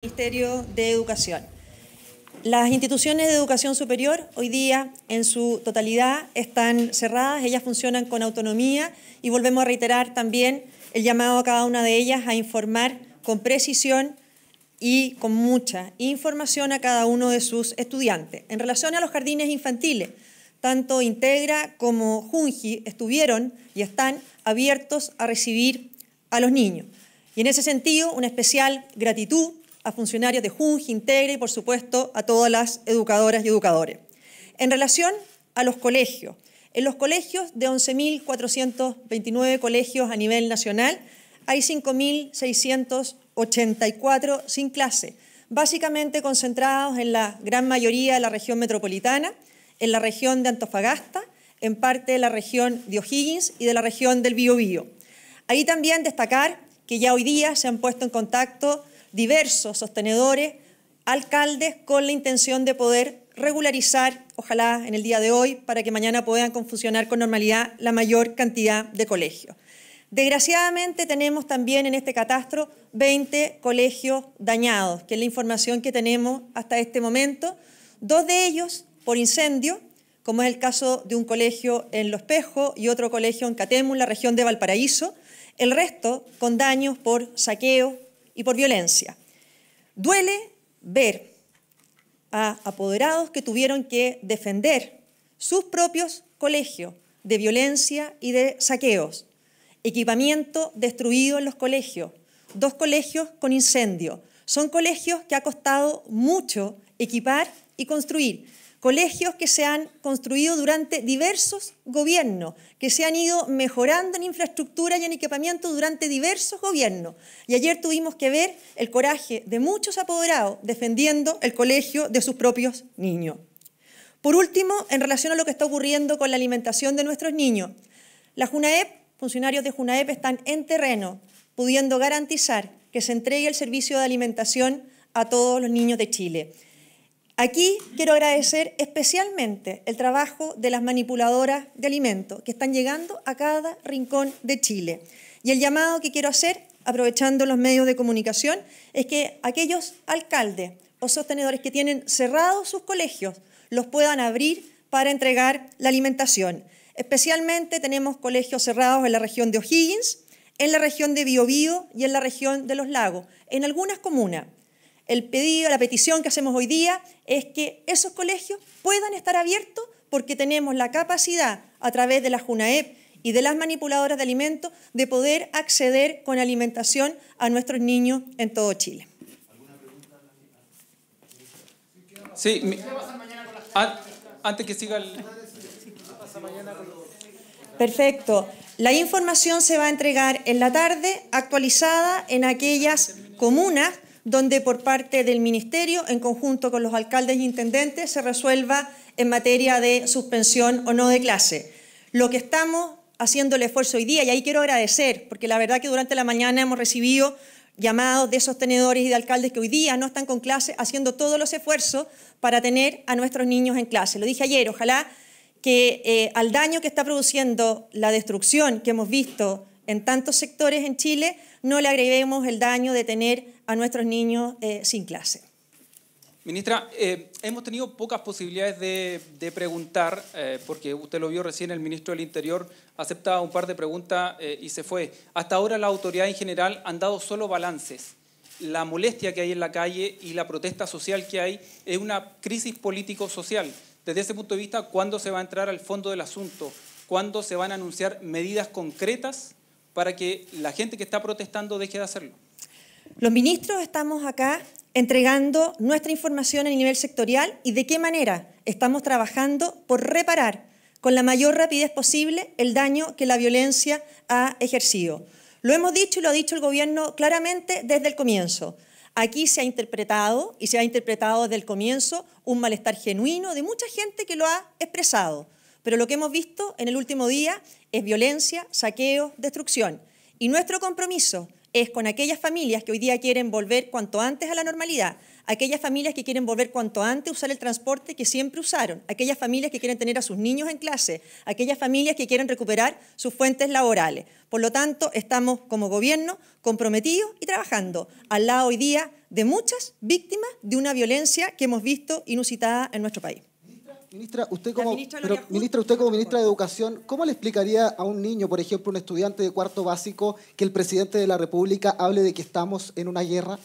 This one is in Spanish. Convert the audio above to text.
Ministerio de Educación. Las instituciones de educación superior hoy día en su totalidad están cerradas, ellas funcionan con autonomía y volvemos a reiterar también el llamado a cada una de ellas a informar con precisión y con mucha información a cada uno de sus estudiantes. En relación a los jardines infantiles, tanto Integra como Junji estuvieron y están abiertos a recibir a los niños. Y en ese sentido, una especial gratitud a funcionarios de Junji, Integra y, por supuesto, a todas las educadoras y educadores. En relación a los colegios, en los colegios de 11.429 colegios a nivel nacional, hay 5.684 sin clase, básicamente concentrados en la gran mayoría de la región metropolitana, en la región de Antofagasta, en parte de la región de O'Higgins y de la región del Biobío. Ahí también destacar que ya hoy día se han puesto en contacto diversos sostenedores, alcaldes, con la intención de poder regularizar, ojalá en el día de hoy, para que mañana puedan confusionar con normalidad la mayor cantidad de colegios. Desgraciadamente tenemos también en este catastro 20 colegios dañados, que es la información que tenemos hasta este momento. Dos de ellos por incendio, como es el caso de un colegio en Los Pejos y otro colegio en Catemu, la región de Valparaíso. El resto con daños por saqueo, y por violencia. Duele ver a apoderados que tuvieron que defender sus propios colegios de violencia y de saqueos, equipamiento destruido en los colegios, dos colegios con incendio. Son colegios que ha costado mucho equipar y construir colegios que se han construido durante diversos gobiernos, que se han ido mejorando en infraestructura y en equipamiento durante diversos gobiernos. Y ayer tuvimos que ver el coraje de muchos apoderados defendiendo el colegio de sus propios niños. Por último, en relación a lo que está ocurriendo con la alimentación de nuestros niños, la JUNAEP, funcionarios de JUNAEP están en terreno pudiendo garantizar que se entregue el servicio de alimentación a todos los niños de Chile. Aquí quiero agradecer especialmente el trabajo de las manipuladoras de alimentos que están llegando a cada rincón de Chile. Y el llamado que quiero hacer, aprovechando los medios de comunicación, es que aquellos alcaldes o sostenedores que tienen cerrados sus colegios los puedan abrir para entregar la alimentación. Especialmente tenemos colegios cerrados en la región de O'Higgins, en la región de Biobío y en la región de Los Lagos, en algunas comunas el pedido, la petición que hacemos hoy día es que esos colegios puedan estar abiertos porque tenemos la capacidad a través de la JUNAEP y de las manipuladoras de alimentos de poder acceder con alimentación a nuestros niños en todo Chile. Sí, antes que siga el... Perfecto. La información se va a entregar en la tarde, actualizada en aquellas comunas donde por parte del Ministerio, en conjunto con los alcaldes e intendentes, se resuelva en materia de suspensión o no de clase. Lo que estamos haciendo el esfuerzo hoy día, y ahí quiero agradecer, porque la verdad que durante la mañana hemos recibido llamados de sostenedores y de alcaldes que hoy día no están con clase, haciendo todos los esfuerzos para tener a nuestros niños en clase. Lo dije ayer, ojalá que eh, al daño que está produciendo la destrucción que hemos visto en tantos sectores en Chile, no le agreguemos el daño de tener a nuestros niños eh, sin clase. Ministra, eh, hemos tenido pocas posibilidades de, preguntar, eh, porque usted lo vio recién, el ministro del Interior aceptaba un par de preguntas y se fue. Hasta ahora la autoridad en general han dado solo balances. La molestia que hay en la calle y la protesta social que hay es una crisis político-social. Desde ese punto de vista, ¿cuándo se va a entrar al fondo del asunto? ¿Cuándo se van a anunciar medidas concretas para que la gente que está protestando deje de hacerlo. Los ministros estamos acá entregando nuestra información a nivel sectorial y de qué manera estamos trabajando por reparar con la mayor rapidez posible el daño que la violencia ha ejercido. Lo hemos dicho y lo ha dicho el gobierno claramente desde el comienzo. Aquí se ha interpretado, y se ha interpretado desde el comienzo, un malestar genuino de mucha gente que lo ha expresado. Pero lo que hemos visto en el último día es violencia, saqueo, destrucción. Y nuestro compromiso es con aquellas familias que hoy día quieren volver cuanto antes a la normalidad, aquellas familias que quieren volver cuanto antes a usar el transporte que siempre usaron, aquellas familias que quieren tener a sus niños en clase, aquellas familias que quieren recuperar sus fuentes laborales. Por lo tanto, estamos como gobierno comprometidos y trabajando al lado hoy día de muchas víctimas de una violencia que hemos visto inusitada en nuestro país. Ministra, usted como, ministra, usted como ministra de Educación, ¿cómo le explicaría a un niño, por ejemplo, un estudiante de cuarto básico, que el presidente de la República hable de que estamos en una guerra?